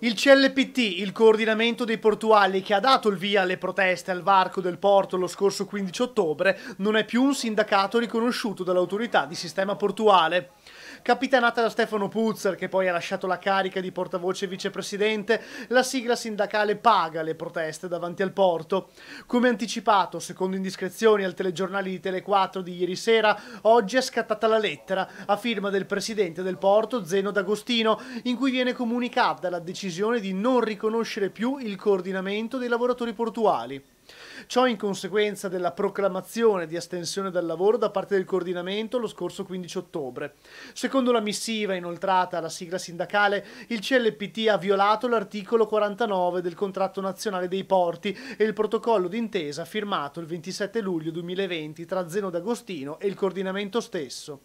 Il CLPT, il coordinamento dei portuali che ha dato il via alle proteste al varco del porto lo scorso 15 ottobre, non è più un sindacato riconosciuto dall'autorità di sistema portuale. Capitanata da Stefano Puzzer, che poi ha lasciato la carica di portavoce vicepresidente, la sigla sindacale paga le proteste davanti al porto. Come anticipato, secondo indiscrezioni al telegiornale di Tele4 di ieri sera, oggi è scattata la lettera a firma del presidente del porto Zeno D'Agostino, in cui viene comunicata la decisione decisione di non riconoscere più il coordinamento dei lavoratori portuali. Ciò in conseguenza della proclamazione di astensione dal lavoro da parte del coordinamento lo scorso 15 ottobre. Secondo la missiva inoltrata alla sigla sindacale, il CLPT ha violato l'articolo 49 del contratto nazionale dei porti e il protocollo d'intesa firmato il 27 luglio 2020 tra Zeno d'Agostino e il coordinamento stesso.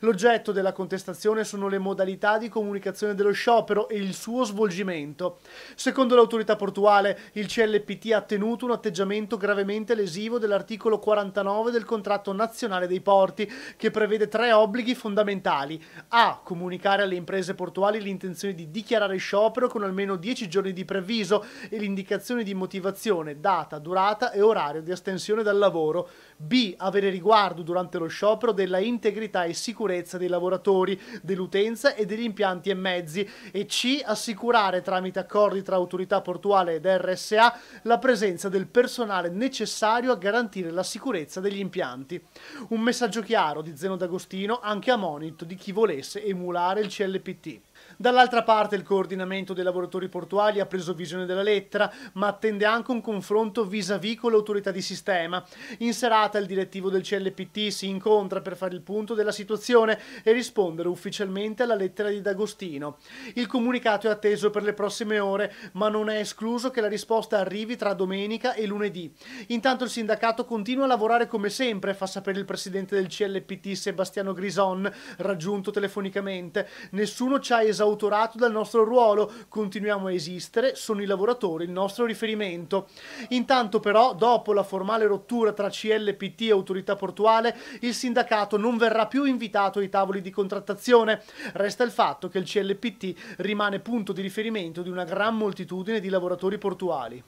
L'oggetto della contestazione sono le modalità di comunicazione dello sciopero e il suo svolgimento. Secondo l'autorità portuale, il CLPT ha tenuto un atteggiamento gravemente lesivo dell'articolo 49 del contratto nazionale dei porti, che prevede tre obblighi fondamentali. A. Comunicare alle imprese portuali l'intenzione di dichiarare sciopero con almeno 10 giorni di preavviso e l'indicazione di motivazione, data, durata e orario di astensione dal lavoro. B. Avere riguardo durante lo sciopero della integrità e sicurezza dei lavoratori, dell'utenza e degli impianti e mezzi e C. Assicurare tramite accordi tra autorità portuale ed RSA la presenza del personale necessario a garantire la sicurezza degli impianti. Un messaggio chiaro di Zeno D'Agostino anche a monito di chi volesse emulare il CLPT. Dall'altra parte il coordinamento dei lavoratori portuali ha preso visione della lettera, ma attende anche un confronto vis-à-vis con l'autorità di sistema. In serata il direttivo del CLPT si incontra per fare il punto della situazione e rispondere ufficialmente alla lettera di D'Agostino. Il comunicato è atteso per le prossime ore, ma non è escluso che la risposta arrivi tra domenica e lunedì. Intanto il sindacato continua a lavorare come sempre, fa sapere il presidente del CLPT Sebastiano Grison, raggiunto telefonicamente. Nessuno ci ha esautorato dal nostro ruolo, continuiamo a esistere, sono i lavoratori il nostro riferimento. Intanto però, dopo la formale rottura tra CLPT e autorità portuale, il sindacato non verrà più invitato ai tavoli di contrattazione. Resta il fatto che il CLPT rimane punto di riferimento di una gran moltitudine di lavoratori portuali.